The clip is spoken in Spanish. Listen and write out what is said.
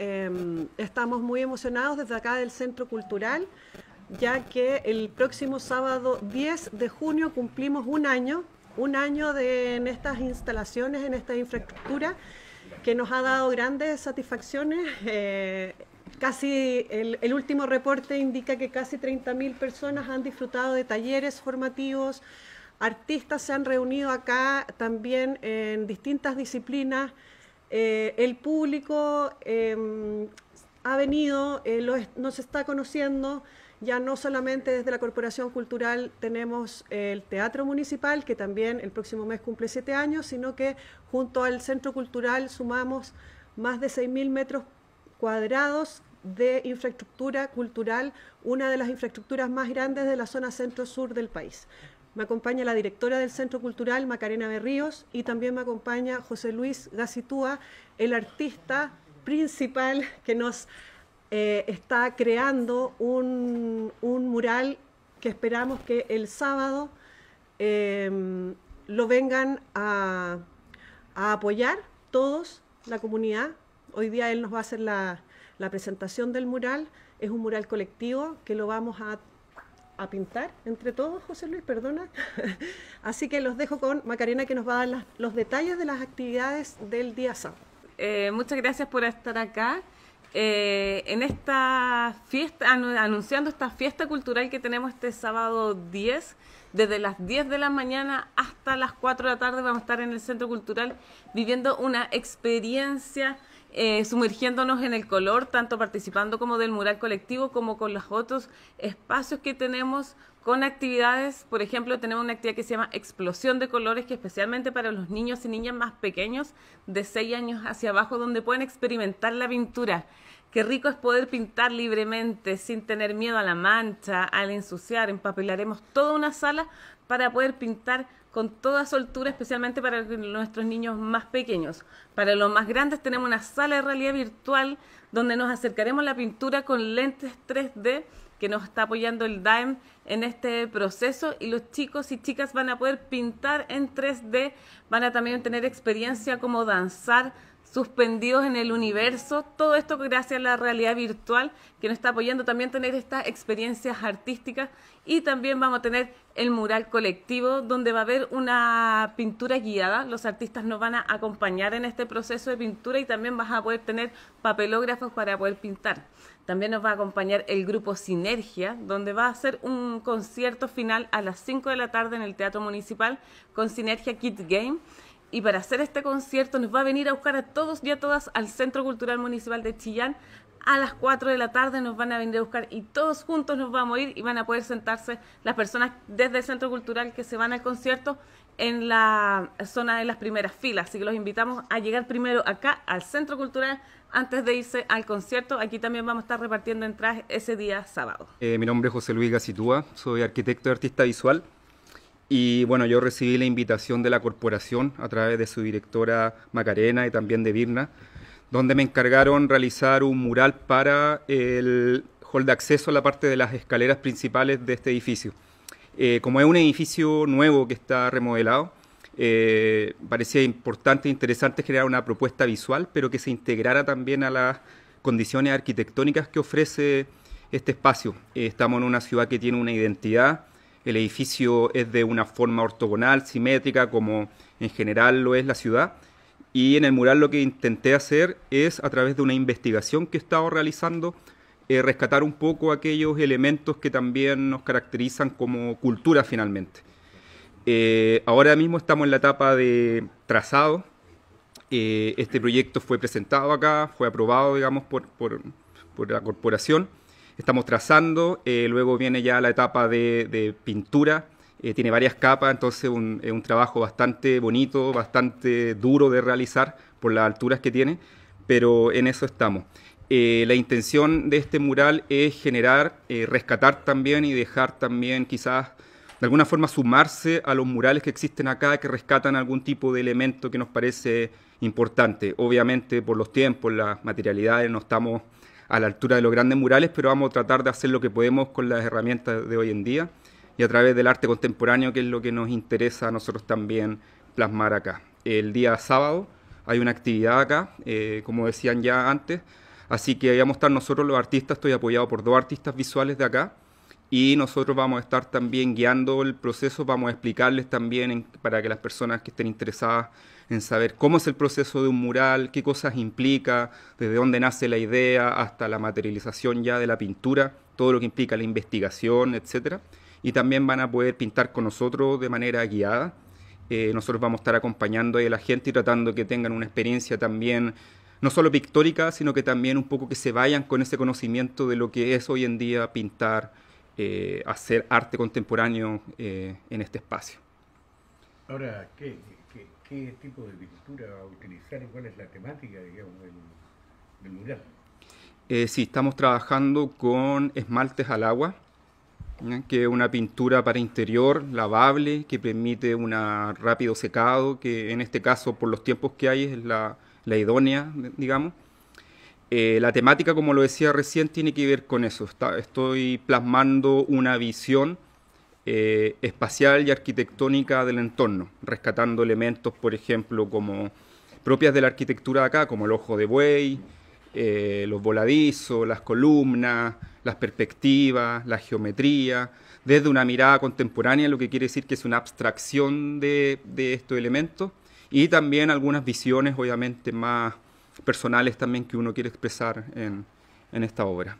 Em, estamos muy emocionados desde acá del Centro Cultural, ya que el próximo sábado 10 de junio cumplimos un año, un año de, en estas instalaciones, en esta infraestructura, que nos ha dado grandes satisfacciones. Eh, el, último reporte indica que casi 30.000 personas han disfrutado de talleres formativos, artistas se han reunido acá también en distintas disciplinas, eh, el público em, ha venido, eh, nos está conociendo. Ya no solamente desde la Corporación Cultural tenemos el Teatro Municipal, que también el próximo mes cumple siete años, sino que junto al Centro Cultural sumamos más de 6.000 metros cuadrados de infraestructura cultural, una de las infraestructuras más grandes de la zona centro-sur del país. Me acompaña la directora del Centro Cultural, Macarena Berríos, y también me acompaña José Luis Gacitúa, el artista principal que nos eh, está creando un, mural que esperamos que el sábado em, lo vengan a, apoyar todos, la comunidad. Hoy día él nos va a hacer la, la presentación del mural. Es un mural colectivo que lo vamos a a pintar entre todos, José Luis, perdona. Así que los dejo con Macarena que nos va a dar los detalles de las actividades del día sábado. Eh, muchas gracias por estar acá. Eh, en esta fiesta, anunciando esta fiesta cultural que tenemos este sábado 10, desde las 10 de la mañana hasta las 4 de la tarde vamos a estar en el Centro Cultural viviendo una experiencia eh, sumergiéndonos en el color, tanto participando como del mural colectivo, como con los otros espacios que tenemos con actividades. Por ejemplo, tenemos una actividad que se llama Explosión de Colores, que especialmente para los niños y niñas más pequeños, de 6 años hacia abajo, donde pueden experimentar la pintura. Qué rico es poder pintar libremente, sin tener miedo a la mancha, al ensuciar. Empapelaremos toda una sala para poder pintar con toda soltura, especialmente para nuestros niños más pequeños. Para los más grandes tenemos una sala de realidad virtual donde nos acercaremos a la pintura con lentes 3D que nos está apoyando el DAEM en este proceso y los chicos y chicas van a poder pintar en 3D, van a también tener experiencia como danzar, suspendidos en el universo, todo esto gracias a la realidad virtual que nos está apoyando también tener estas experiencias artísticas y también vamos a tener el mural colectivo donde va a haber una pintura guiada, los artistas nos van a acompañar en este proceso de pintura y también vas a poder tener papelógrafos para poder pintar. También nos va a acompañar el grupo Sinergia, donde va a hacer un concierto final a las 5 de la tarde en el Teatro Municipal con Sinergia Kid Game y para hacer este concierto nos va a venir a buscar a todos y a todas al Centro Cultural Municipal de Chillán. A las 4 de la tarde nos van a venir a buscar y todos juntos nos vamos a ir y van a poder sentarse las personas desde el Centro Cultural que se van al concierto en la zona de las primeras filas. Así que los invitamos a llegar primero acá al Centro Cultural antes de irse al concierto. Aquí también vamos a estar repartiendo entradas ese día sábado. Eh, mi nombre es José Luis Gacitúa, soy arquitecto y artista visual. Y bueno, yo recibí la invitación de la corporación a través de su directora Macarena y también de Virna, donde me encargaron realizar un mural para el hall de acceso a la parte de las escaleras principales de este edificio. Eh, como es un edificio nuevo que está remodelado, eh, parecía importante e interesante generar una propuesta visual, pero que se integrara también a las condiciones arquitectónicas que ofrece este espacio. Eh, estamos en una ciudad que tiene una identidad el edificio es de una forma ortogonal, simétrica, como en general lo es la ciudad. Y en el mural lo que intenté hacer es, a través de una investigación que he estado realizando, eh, rescatar un poco aquellos elementos que también nos caracterizan como cultura finalmente. Eh, ahora mismo estamos en la etapa de trazado. Eh, este proyecto fue presentado acá, fue aprobado, digamos, por, por, por la corporación estamos trazando, eh, luego viene ya la etapa de, pintura, eh, tiene varias capas, entonces un, es un trabajo bastante bonito, bastante duro de realizar por las alturas que tiene, pero en eso estamos. Eh, la intención de este mural es generar, rescatar también y dejar también quizás de alguna forma sumarse a los murales que existen acá, que rescatan algún tipo de elemento que nos parece importante. Obviamente por los tiempos, las materialidades, no estamos a la altura de los grandes murales, pero vamos a tratar de hacer lo que podemos con las herramientas de hoy en día y a través del arte contemporáneo, que es lo que nos interesa a nosotros también plasmar acá. El día sábado hay una actividad acá, eh, como decían ya antes, así que vamos a estar nosotros los artistas, estoy apoyado por dos artistas visuales de acá, y nosotros vamos a estar también guiando el proceso, vamos a explicarles también para que las personas que estén interesadas en saber cómo es el proceso de un mural, qué cosas implica, desde dónde nace la idea hasta la materialización ya de la pintura, todo lo que implica la investigación, etc. Y también van a poder pintar con nosotros de manera guiada. Eh, nosotros vamos a estar acompañando a la gente y tratando que tengan una experiencia también no solo pictórica, sino que también un poco que se vayan con ese conocimiento de lo que es hoy en día pintar, eh, hacer arte contemporáneo eh, en este espacio. Ahora, ¿qué, qué tipo de pintura va a utilizar, cuál es la temática, del, mural. Eh, sí, estamos trabajando con esmaltes al agua, que es una pintura para interior lavable que permite un rápido secado, que en este caso por los tiempos que hay es la, idónea, digamos. Eh, la temática, como lo decía recién, tiene que ver con eso. estoy plasmando una visión eh, espacial y arquitectónica del entorno, rescatando elementos, por ejemplo, como propias de la arquitectura de acá, como el ojo de buey, eh, los voladizos, las columnas, las perspectivas, la geometría, desde una mirada contemporánea, lo que quiere decir que es una abstracción de, estos elementos, y también algunas visiones, obviamente, más personales también que uno quiere expresar en esta obra.